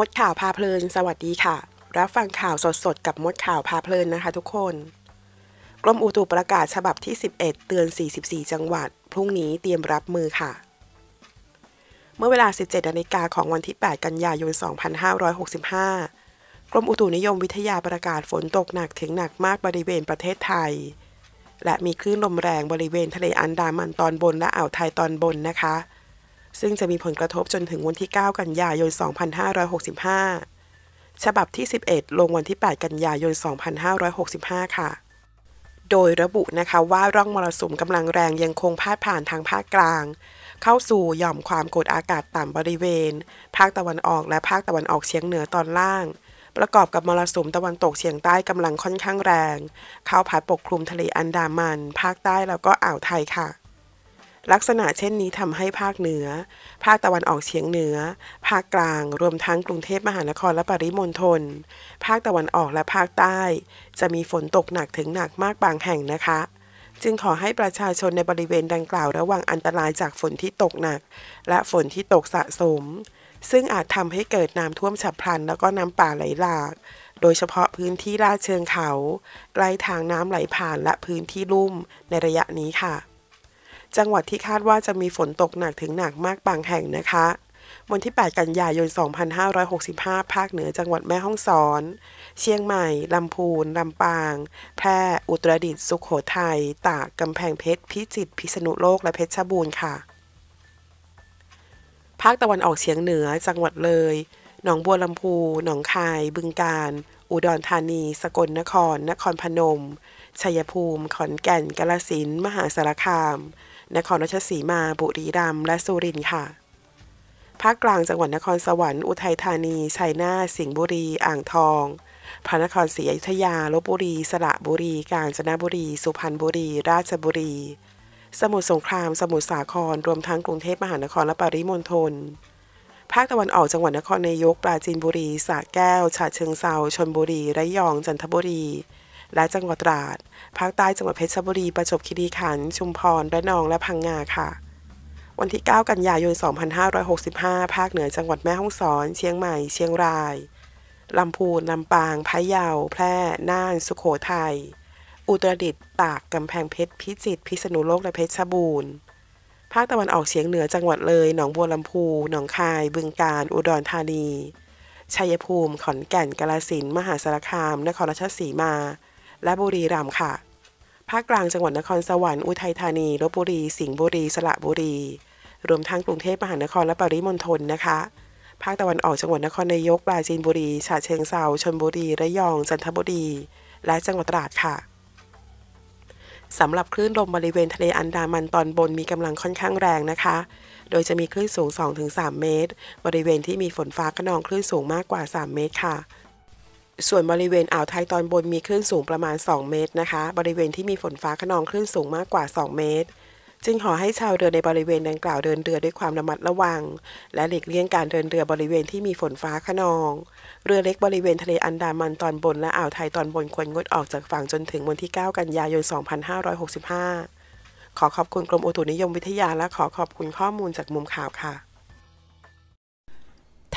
มดข่าวพาเพลิน สวัสดีค่ะ รับฟังข่าวสดๆ กับมดข่าวพาเพลินนะคะทุกคน กรมอุตุประกาศฉบับที่ 11 เตือน 44 จังหวัด พรุ่งนี้เตรียมรับมือค่ะ เมื่อเวลา 17นาฬิกาของวันที่ 8 กันยายน 2565 กรมอุตุนิยมวิทยาประกาศฝนตกหนักถึงหนักมากบริเวณประเทศไทย และมีคลื่นลมแรงบริเวณทะเลอันดามันตอนบนและอ่าวไทยตอนบนนะคะซึ่งจะมีผลกระทบจนถึงวันที่ 9 กันยายน 2565 ฉบับที่ 11 ลงวันที่ 8 กันยายน 2565 ค่ะ โดยระบุนะคะว่าร่องมรสุมกำลังแรงยังคงพาดผ่านทางภาคกลาง เข้าสู่หย่อมความกดอากาศต่ำบริเวณ ภาคตะวันออกและภาคตะวันออกเฉียงเหนือตอนล่าง ประกอบกับมรสุมตะวันตกเฉียงใต้กำลังค่อนข้างแรง เข้าพาดปกคลุมทะเลอันดามัน ภาคใต้แล้วก็อ่าวไทยค่ะลักษณะเช่นนี้ทำให้ภาคเหนือ ภาคตะวันออกเฉียงเหนือ ภาคกลาง รวมทั้งกรุงเทพมหานครและปริมณฑล ภาคตะวันออกและภาคใต้ จะมีฝนตกหนักถึงหนักมากบางแห่งนะคะ จึงขอให้ประชาชนในบริเวณดังกล่าวระวังอันตรายจากฝนที่ตกหนัก และฝนที่ตกสะสม ซึ่งอาจทำให้เกิดน้ำท่วมฉับพลัน แล้วก็น้ำป่าไหลหลาก โดยเฉพาะพื้นที่ลาดเชิงเขาใกล้ทางน้ำไหลผ่านและพื้นที่ลุ่มในระยะนี้ค่ะจังหวัดที่คาดว่าจะมีฝนตกหนักถึงหนักมากบางแห่งนะคะ วันที่ 8 กันยายน 2565 ภาคเหนือจังหวัดแม่ฮ่องสอน เชียงใหม่ ลำพูน ลำปาง แพร่ อุตรดิตถ์ สุขโขทยัย ตาก กำแพงเพชร พิจิตร พิษณุโลก และเพชรบูรณ์ค่ะ ภาคตะวันออกเฉียงเหนือ จังหวัดเลย หนองบัวลำพูหนองคาย บึงกาฬ อุดรธานี สกลนคร นครพนม ชัยภูมิ ขอนแก่น กาฬสินมหาสารคามนครราชสีมา บุรีรัมย์และสุรินทร์ค่ะ ภาคกลางจังหวัดนครสวรรค์อุทัยธานีชัยนาทสิงห์บุรี อ่างทอง พระนครศรีอยุธยาลบบุรี สระบุรี กาญจนบุรี สุพรรณบุรี ราชบุรี สมุทรสงครามสมุทรสาครรวมทั้งกรุงเทพมหานครและปริมณฑลภาคตะวันออกจังหวัดนครนายกปราจีนบุรีสระแก้วฉะเชิงเซาชนบุรีระยอง จันทบุรีและจังหวัดตราด ภาคใต้จังหวัดเพชรบุรี ประจวบคีรีขันธ์ชุมพรระนอง และพังงา ค่ะ วันที่ 9 กันยายน 2565 ภาคเหนือจังหวัดแม่ฮ่องสอน เชียงใหม่ เชียงราย ลำพูนลำปาง พะเยา แพร่ น่าน สุโขทยัย อุตรดิตถ์ตาก กำแพงเพชร พิจิตร พิษณุโลก และเพชรบูรณ์ภาคตะวันออกเฉียงเหนือจังหวัดเลย หนองบัวลำพูหนองคาย บึงกาฬ อุดรธานีชัยภูมิ ขอนแก่น กาฬสินธุ์ มหาสารคามนครราชสีมาและบุรีรัมย์ค่ะ ภาคกลางจังหวัดนครสวรรค์อุทัยธานีลบบุรี สิงห์บุรีสระบุรี รวมทั้งกรุงเทพมหานครและปริมณฑลนะคะ ภาคตะวันออกจังหวัดนครนายกปราจีนบุรีฉะเชิงเซราชนบุรีระยอง จันทบุรี และจังหวัดตราดค่ะ สำหรับ คลื่นลมบริเวณทะเลอันดามันตอนบนมีกำลังค่อนข้างแรงนะคะ โดยจะมีคลื่นสูง 2-3 เมตร บริเวณที่มีฝนฟ้าขนองคลื่นสูงมากกว่า 3 เมตรค่ะส่วนบริเวณอ่าวไทยตอนบนมีคลื่นสูงประมาณ 2 เมตรนะคะ บริเวณที่มีฝนฟ้าขนองคลื่นสูงมากกว่า 2 เมตร จึงขอให้ชาวเรือในบริเวณดังกล่าวเดินเรือด้วยความระมัดระวัง และหลีกเลี่ยงการเดินเรือบริเวณที่มีฝนฟ้าขนอง เรือเล็กบริเวณทะเลอันดามันตอนบนและอ่าวไทยตอนบนควรงดออกจากฝั่งจนถึงวันที่ 9 กันยายน 2565 ขอขอบคุณกรมอุตุนิยมวิทยา และขอขอบคุณข้อมูลจากมุมข่าวค่ะ